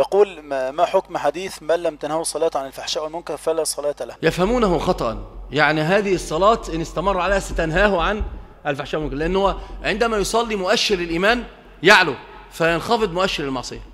يقول ما حكم حديث من لم تنهى الصلاة عن الفحشاء والمنكر فلا صلاة له يفهمونه خطأ يعني هذه الصلاة إن استمر عليها ستنهاه عن الفحشاء والمنكر لأنه عندما يصلي مؤشر الإيمان يعلو فينخفض مؤشر المعصية